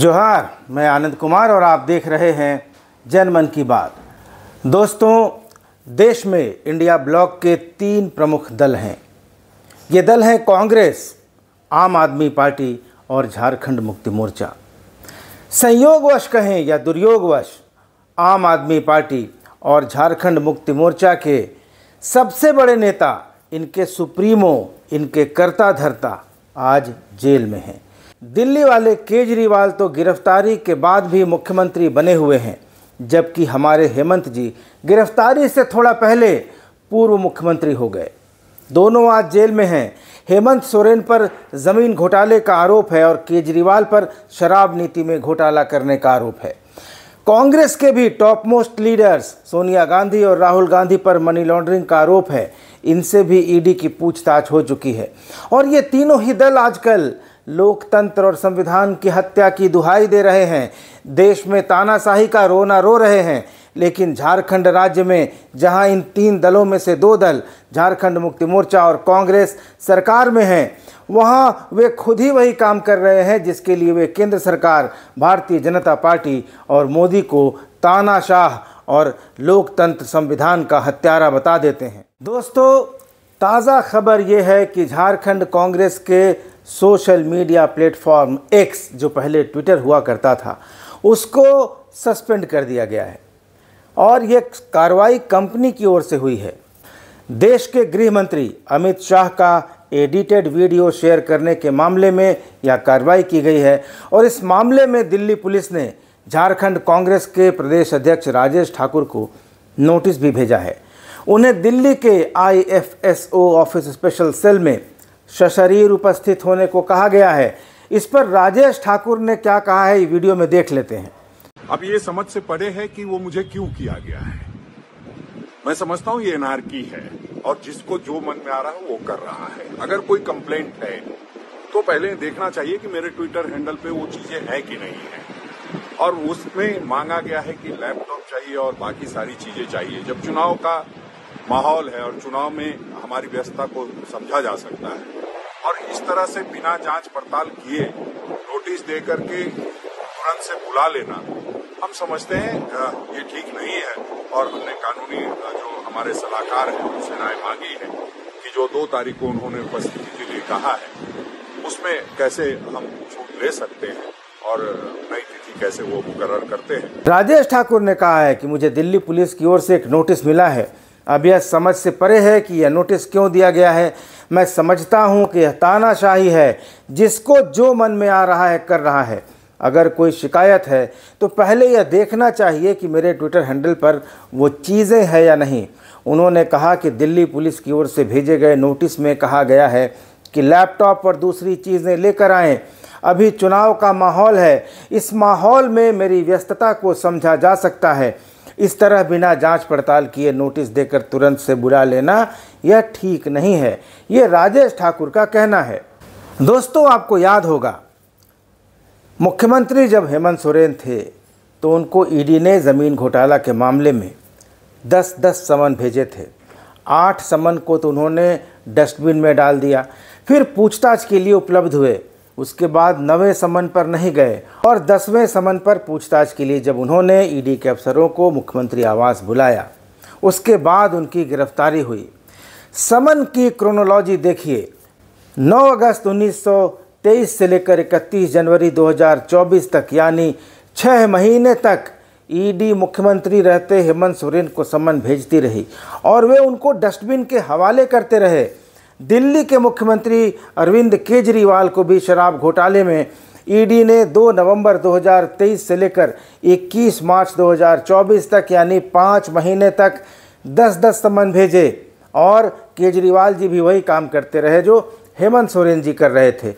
जोहार मैं आनंद कुमार और आप देख रहे हैं जनमन की बात दोस्तों देश में इंडिया ब्लॉक के तीन प्रमुख दल हैं ये दल हैं कांग्रेस आम आदमी पार्टी और झारखंड मुक्ति मोर्चा संयोगवश कहें या दुर्योगवश आम आदमी पार्टी और झारखंड मुक्ति मोर्चा के सबसे बड़े नेता इनके सुप्रीमो इनके कर्ता धर्ता आज जेल में हैं दिल्ली वाले केजरीवाल तो गिरफ्तारी के बाद भी मुख्यमंत्री बने हुए हैं जबकि हमारे हेमंत जी गिरफ्तारी से थोड़ा पहले पूर्व मुख्यमंत्री हो गए दोनों आज जेल में हैं हेमंत सोरेन पर ज़मीन घोटाले का आरोप है और केजरीवाल पर शराब नीति में घोटाला करने का आरोप है कांग्रेस के भी top most leaders Sonia Gandhi और राहुल गांधी पर मनी लॉन्ड्रिंग का आरोप है इनसे भी ईडी की पूछताछ हो चुकी है और ये तीनों ही दल आजकल लोकतंत्र और संविधान की हत्या की दुहाई दे रहे हैं देश में तानाशाही का रोना रो रहे हैं लेकिन झारखंड राज्य में जहां इन तीन दलों में से दो दल झारखंड मुक्ति मोर्चा और कांग्रेस सरकार में हैं वहां वे खुद ही वही काम कर रहे हैं जिसके लिए वे केंद्र सरकार भारतीय जनता पार्टी और मोदी को तानाशाह और लोकतंत्र संविधान का हत्यारा बता देते हैं दोस्तों ताज़ा खबर ये है कि झारखंड कांग्रेस के सोशल मीडिया प्लेटफॉर्म एक्स जो पहले ट्विटर हुआ करता था उसको सस्पेंड कर दिया गया है और ये कार्रवाई कंपनी की ओर से हुई है देश के गृह मंत्री अमित शाह का एडिटेड वीडियो शेयर करने के मामले में यह कार्रवाई की गई है और इस मामले में दिल्ली पुलिस ने झारखंड कांग्रेस के प्रदेश अध्यक्ष राजेश ठाकुर को नोटिस भी भेजा है उन्हें दिल्ली के आईएफएसओ ऑफिस स्पेशल सेल में सशरीर उपस्थित होने को कहा गया है इस पर राजेश ठाकुर ने क्या कहा है वीडियो में देख लेते हैं अब ये समझ से पड़े है कि वो मुझे क्यों किया गया है मैं समझता हूँ ये एनआरकी है और जिसको जो मन में आ रहा है वो कर रहा है अगर कोई कंप्लेंट है तो पहले देखना चाहिए कि मेरे ट्विटर हैंडल पे वो चीजें है कि नहीं है और उसमें मांगा गया है कि लैपटॉप चाहिए और बाकी सारी चीजें चाहिए जब चुनाव का माहौल है और चुनाव में हमारी व्यवस्था को समझा जा सकता है और इस तरह से बिना जांच पड़ताल किए नोटिस दे करके तुरंत से बुला लेना हम समझते हैं ये ठीक नहीं है और हमने कानूनी जो हमारे सलाहकार हैं उनसे राय मांगी है कि जो दो तारीख को उन्होंने उपस्थिति के लिए कहा है उसमें कैसे हम छूट ले सकते हैं और नई तिथि कैसे वो मुकर करते हैं राजेश ठाकुर ने कहा है कि मुझे दिल्ली पुलिस की ओर से एक नोटिस मिला है अब यह समझ से परे है कि यह नोटिस क्यों दिया गया है मैं समझता हूँ कि यह तानाशाही है जिसको जो मन में आ रहा है कर रहा है अगर कोई शिकायत है तो पहले यह देखना चाहिए कि मेरे ट्विटर हैंडल पर वो चीज़ें हैं या नहीं उन्होंने कहा कि दिल्ली पुलिस की ओर से भेजे गए नोटिस में कहा गया है कि लैपटॉप और दूसरी चीज़ें लेकर आएँ अभी चुनाव का माहौल है इस माहौल में मेरी व्यस्तता को समझा जा सकता है इस तरह बिना जांच पड़ताल किए नोटिस देकर तुरंत से बुला लेना यह ठीक नहीं है ये राजेश ठाकुर का कहना है दोस्तों आपको याद होगा मुख्यमंत्री जब हेमंत सोरेन थे तो उनको ईडी ने ज़मीन घोटाला के मामले में दस दस समन भेजे थे आठ समन को तो उन्होंने डस्टबिन में डाल दिया फिर पूछताछ के लिए उपलब्ध हुए उसके बाद नवे समन पर नहीं गए और दसवें समन पर पूछताछ के लिए जब उन्होंने ईडी e के अफसरों को मुख्यमंत्री आवास बुलाया उसके बाद उनकी गिरफ्तारी हुई समन की क्रोनोलॉजी देखिए 9 अगस्त 1923 से लेकर 31 जनवरी 2024 तक यानी छः महीने तक ईडी e मुख्यमंत्री रहते हेमंत सोरेन को समन भेजती रही और वे उनको डस्टबिन के हवाले करते रहे दिल्ली के मुख्यमंत्री अरविंद केजरीवाल को भी शराब घोटाले में ईडी ने 2 नवंबर 2023 से लेकर 21 मार्च 2024 तक यानी पाँच महीने तक 10 दस समन भेजे और केजरीवाल जी भी वही काम करते रहे जो हेमंत सोरेन जी कर रहे थे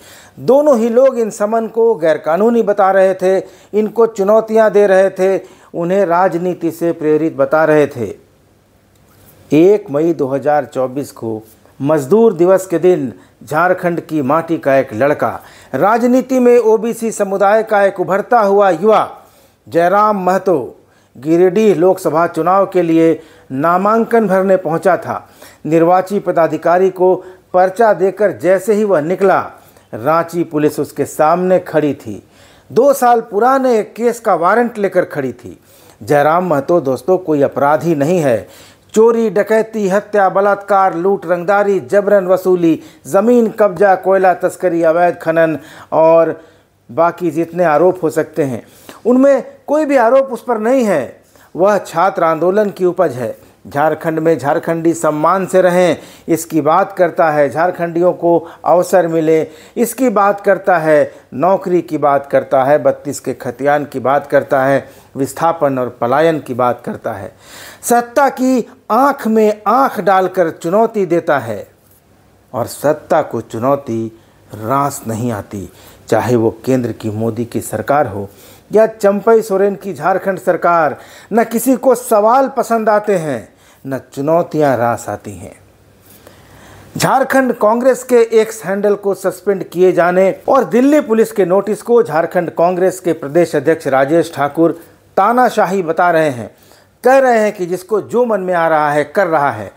दोनों ही लोग इन समन को गैरकानूनी बता रहे थे इनको चुनौतियां दे रहे थे उन्हें राजनीति से प्रेरित बता रहे थे एक मई 2024 को मजदूर दिवस के दिन झारखंड की माटी का एक लड़का राजनीति में ओबीसी समुदाय का एक उभरता हुआ युवा जयराम महतो गिरिडीह लोकसभा चुनाव के लिए नामांकन भरने पहुंचा था निर्वाची पदाधिकारी को पर्चा देकर जैसे ही वह निकला रांची पुलिस उसके सामने खड़ी थी दो साल पुराने एक केस का वारंट लेकर खड़ी थी जयराम महतो दोस्तों कोई अपराधी नहीं है चोरी डकैती हत्या बलात्कार लूट रंगदारी जबरन वसूली ज़मीन कब्जा कोयला तस्करी अवैध खनन और बाकी जितने आरोप हो सकते हैं उनमें कोई भी आरोप उस पर नहीं है वह छात्र आंदोलन की उपज है झारखंड में झारखंडी सम्मान से रहें इसकी बात करता है झारखंडियों को अवसर मिले इसकी बात करता है नौकरी की बात करता है बत्तीस के खतियान की बात करता है विस्थापन और पलायन की बात करता है सत्ता की आंख में आंख डालकर चुनौती देता है और सत्ता को चुनौती रास नहीं आती चाहे वो केंद्र की मोदी की सरकार हो या चंपई सोरेन की झारखंड सरकार न किसी को सवाल पसंद आते हैं न चुनौतियां रास आती हैं झारखंड कांग्रेस के एक्स हैंडल को सस्पेंड किए जाने और दिल्ली पुलिस के नोटिस को झारखंड कांग्रेस के प्रदेश अध्यक्ष राजेश ठाकुर तानाशाही बता रहे हैं कह रहे हैं कि जिसको जो मन में आ रहा है कर रहा है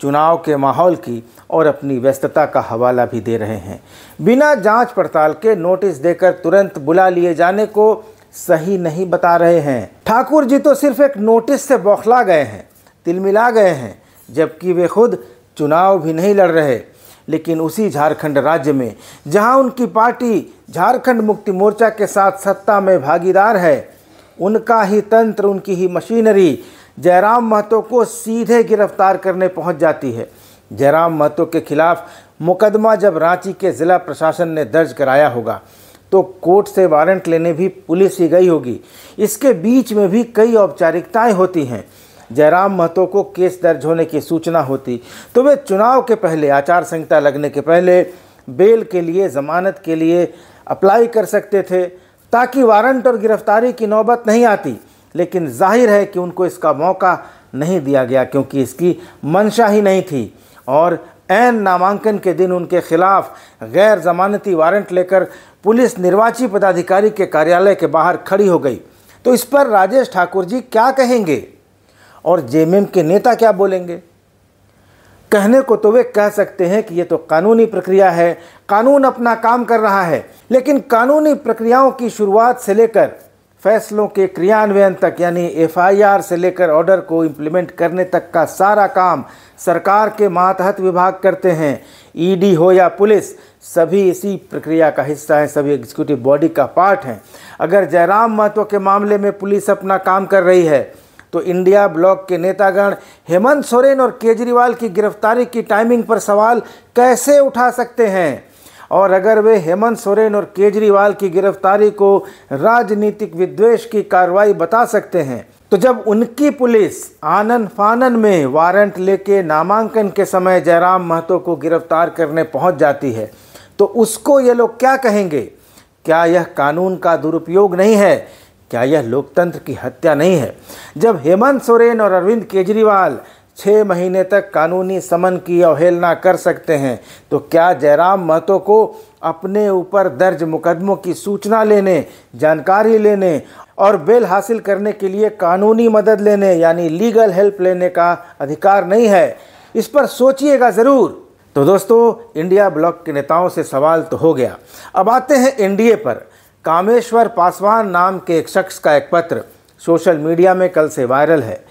चुनाव के माहौल की और अपनी व्यस्तता का हवाला भी दे रहे हैं बिना जांच पड़ताल के नोटिस देकर तुरंत बुला लिए जाने को सही नहीं बता रहे हैं ठाकुर जी तो सिर्फ एक नोटिस से बौखला गए हैं तिलमिला गए हैं जबकि वे खुद चुनाव भी नहीं लड़ रहे लेकिन उसी झारखंड राज्य में जहां उनकी पार्टी झारखंड मुक्ति मोर्चा के साथ सत्ता में भागीदार है उनका ही तंत्र उनकी ही मशीनरी जयराम महतो को सीधे गिरफ्तार करने पहुंच जाती है जयराम महतो के खिलाफ मुकदमा जब रांची के ज़िला प्रशासन ने दर्ज कराया होगा तो कोर्ट से वारंट लेने भी पुलिस ही गई होगी इसके बीच में भी कई औपचारिकताएं होती हैं जयराम महतो को केस दर्ज होने की सूचना होती तो वे चुनाव के पहले आचार संहिता लगने के पहले बेल के लिए जमानत के लिए अप्लाई कर सकते थे ताकि वारंट और गिरफ्तारी की नौबत नहीं आती लेकिन जाहिर है कि उनको इसका मौका नहीं दिया गया क्योंकि इसकी मंशा ही नहीं थी और एन नामांकन के दिन उनके खिलाफ गैर जमानती वारंट लेकर पुलिस निर्वाची पदाधिकारी के कार्यालय के बाहर खड़ी हो गई तो इस पर राजेश ठाकुर जी क्या कहेंगे और जे के नेता क्या बोलेंगे कहने को तो वे कह सकते हैं कि ये तो कानूनी प्रक्रिया है कानून अपना काम कर रहा है लेकिन कानूनी प्रक्रियाओं की शुरुआत से लेकर फैसलों के क्रियान्वयन तक यानी एफआईआर से लेकर ऑर्डर को इम्प्लीमेंट करने तक का सारा काम सरकार के मातहत विभाग करते हैं ईडी e हो या पुलिस सभी इसी प्रक्रिया का हिस्सा हैं सभी एग्जीक्यूटिव बॉडी का पार्ट हैं अगर जयराम महतो के मामले में पुलिस अपना काम कर रही है तो इंडिया ब्लॉक के नेतागण हेमंत सोरेन और केजरीवाल की गिरफ्तारी की टाइमिंग पर सवाल कैसे उठा सकते हैं और अगर वे हेमंत सोरेन और केजरीवाल की गिरफ्तारी को राजनीतिक विद्वेश की कार्रवाई बता सकते हैं तो जब उनकी पुलिस आनन फानन में वारंट लेके नामांकन के समय जयराम महतो को गिरफ्तार करने पहुंच जाती है तो उसको ये लोग क्या कहेंगे क्या यह कानून का दुरुपयोग नहीं है क्या यह लोकतंत्र की हत्या नहीं है जब हेमंत सोरेन और अरविंद केजरीवाल छः महीने तक कानूनी समन की अवहेलना कर सकते हैं तो क्या जयराम महतो को अपने ऊपर दर्ज मुकदमों की सूचना लेने जानकारी लेने और बेल हासिल करने के लिए कानूनी मदद लेने यानी लीगल हेल्प लेने का अधिकार नहीं है इस पर सोचिएगा ज़रूर तो दोस्तों इंडिया ब्लॉक के नेताओं से सवाल तो हो गया अब आते हैं एनडीए पर कामेश्वर पासवान नाम के एक शख्स का एक पत्र सोशल मीडिया में कल से वायरल है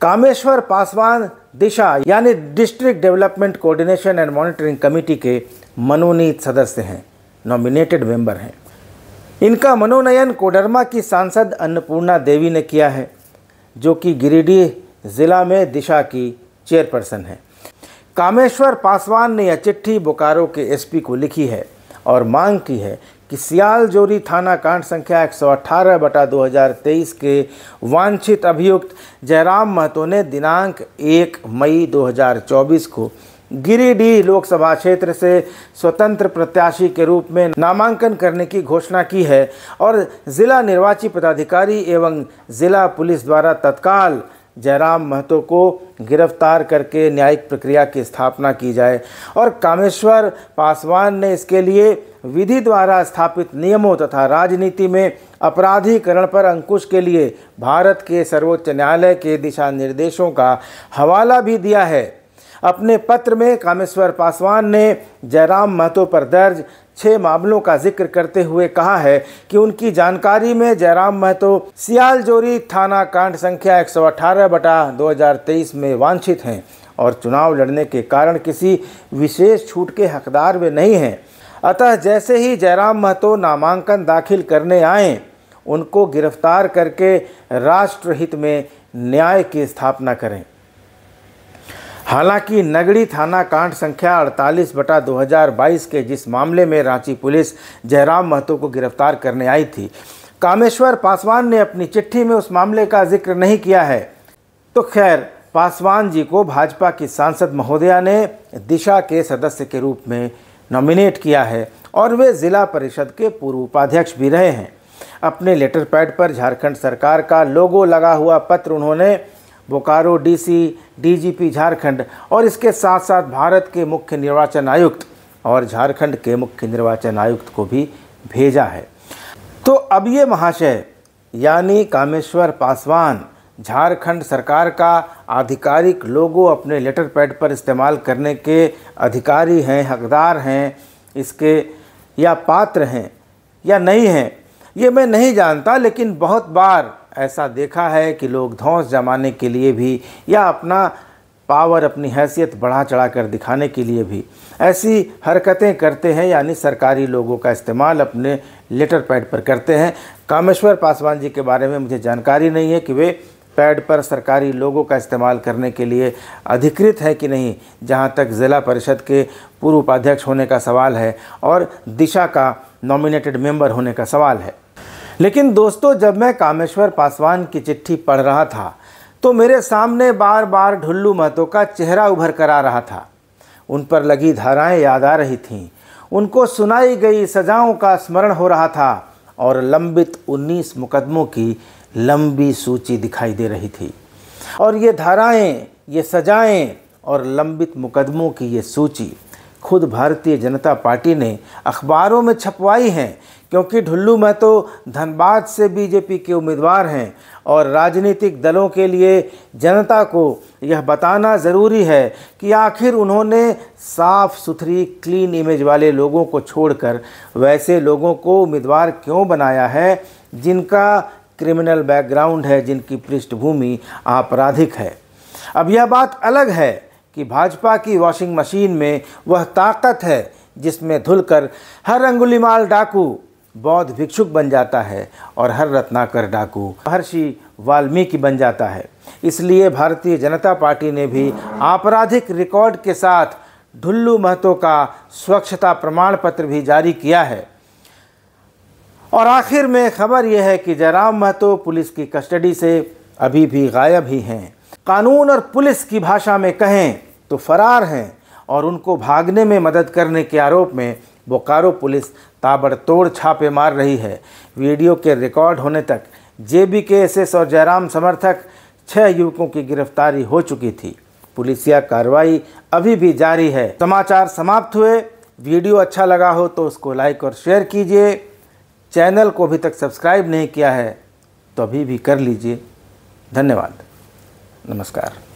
कामेश्वर पासवान दिशा यानी district development coordination and monitoring committee के मनोनीत सदस्य हैं नॉमिनेटेड मेंबर हैं इनका मनोनयन कोडरमा की सांसद अन्नपूर्णा देवी ने किया है जो कि गिरिडीह ज़िला में दिशा की चेयरपर्सन है कामेश्वर पासवान ने यह चिट्ठी बोकारो के एसपी को लिखी है और मांग की है कि सियालजोरी थाना कांड संख्या 118 बटा 2023 के वांछित अभियुक्त जयराम महतो ने दिनांक 1 मई 2024 को गिरिडीह लोकसभा क्षेत्र से स्वतंत्र प्रत्याशी के रूप में नामांकन करने की घोषणा की है और ज़िला निर्वाची पदाधिकारी एवं ज़िला पुलिस द्वारा तत्काल जयराम महतो को गिरफ्तार करके न्यायिक प्रक्रिया की स्थापना की जाए और कामेश्वर पासवान ने इसके लिए विधि द्वारा स्थापित नियमों तथा राजनीति में अपराधीकरण पर अंकुश के लिए भारत के सर्वोच्च न्यायालय के दिशा निर्देशों का हवाला भी दिया है अपने पत्र में कामेश्वर पासवान ने जयराम महतो पर दर्ज छः मामलों का जिक्र करते हुए कहा है कि उनकी जानकारी में जयराम महतो सियालजोरी थाना कांड संख्या 118 बटा 2023 में वांछित हैं और चुनाव लड़ने के कारण किसी विशेष छूट के हकदार वे नहीं हैं अतः जैसे ही जयराम महतो नामांकन दाखिल करने आए उनको गिरफ्तार करके राष्ट्रहित में न्याय की स्थापना करें हालांकि नगड़ी थाना कांड संख्या 48 बटा 2022 के जिस मामले में रांची पुलिस जयराम महतो को गिरफ्तार करने आई थी कामेश्वर पासवान ने अपनी चिट्ठी में उस मामले का जिक्र नहीं किया है तो खैर पासवान जी को भाजपा की सांसद महोदया ने दिशा के सदस्य के रूप में नॉमिनेट किया है और वे ज़िला परिषद के पूर्व उपाध्यक्ष भी रहे हैं अपने लेटर पैड पर झारखंड सरकार का लोगो लगा हुआ पत्र उन्होंने बोकारो डीसी डीजीपी झारखंड और इसके साथ साथ भारत के मुख्य निर्वाचन आयुक्त और झारखंड के मुख्य निर्वाचन आयुक्त को भी भेजा है तो अब ये महाशय यानी कामेश्वर पासवान झारखंड सरकार का आधिकारिक लोगो अपने लेटर पैड पर इस्तेमाल करने के अधिकारी हैं हकदार हैं इसके या पात्र हैं या नहीं हैं ये मैं नहीं जानता लेकिन बहुत बार ऐसा देखा है कि लोग धौस जमाने के लिए भी या अपना पावर अपनी हैसियत बढ़ा चढ़ा कर दिखाने के लिए भी ऐसी हरकतें करते हैं यानी सरकारी लोगों का इस्तेमाल अपने लेटर पैड पर करते हैं कामेश्वर पासवान जी के बारे में मुझे जानकारी नहीं है कि वे पैड पर सरकारी लोगों का इस्तेमाल करने के लिए अधिकृत है कि नहीं जहां तक ज़िला परिषद के पूर्व उपाध्यक्ष होने का सवाल है और दिशा का नॉमिनेटेड मेंबर होने का सवाल है लेकिन दोस्तों जब मैं कामेश्वर पासवान की चिट्ठी पढ़ रहा था तो मेरे सामने बार बार ढुल्लू महतो का चेहरा उभर कर आ रहा था उन पर लगी धाराएं याद आ रही थीं उनको सुनाई गई सजाओं का स्मरण हो रहा था और लंबित 19 मुकदमों की लंबी सूची दिखाई दे रही थी और ये धाराएं ये सजाएं और लंबित मुकदमों की ये सूची खुद भारतीय जनता पार्टी ने अखबारों में छपवाई हैं क्योंकि ढुल्लू महतो धनबाद से बीजेपी के उम्मीदवार हैं और राजनीतिक दलों के लिए जनता को यह बताना ज़रूरी है कि आखिर उन्होंने साफ सुथरी क्लीन इमेज वाले लोगों को छोड़कर वैसे लोगों को उम्मीदवार क्यों बनाया है जिनका क्रिमिनल बैकग्राउंड है जिनकी पृष्ठभूमि आपराधिक है अब यह बात अलग है कि भाजपा की वॉशिंग मशीन में वह ताकत है जिसमें धुलकर हर अंगुलीमाल डाकू बौद्ध भिक्षुक बन जाता है और हर रत्नाकर डाकू महर्षि वाल्मीकि बन जाता है इसलिए भारतीय जनता पार्टी ने भी आपराधिक रिकॉर्ड के साथ ढुल्लू महतो का स्वच्छता प्रमाण पत्र भी जारी किया है और आखिर में खबर यह है कि जयराम महतो पुलिस की कस्टडी से अभी भी गायब ही हैं कानून और पुलिस की भाषा में कहें तो फरार हैं और उनको भागने में मदद करने के आरोप में बोकारो पुलिस ताबड़तोड़ छापे मार रही है वीडियो के रिकॉर्ड होने तक जे बी के एस और जयराम समर्थक छह युवकों की गिरफ्तारी हो चुकी थी पुलिसिया कार्रवाई अभी भी जारी है समाचार समाप्त हुए वीडियो अच्छा लगा हो तो उसको लाइक और शेयर कीजिए चैनल को अभी तक सब्सक्राइब नहीं किया है तो अभी भी कर लीजिए धन्यवाद नमस्कार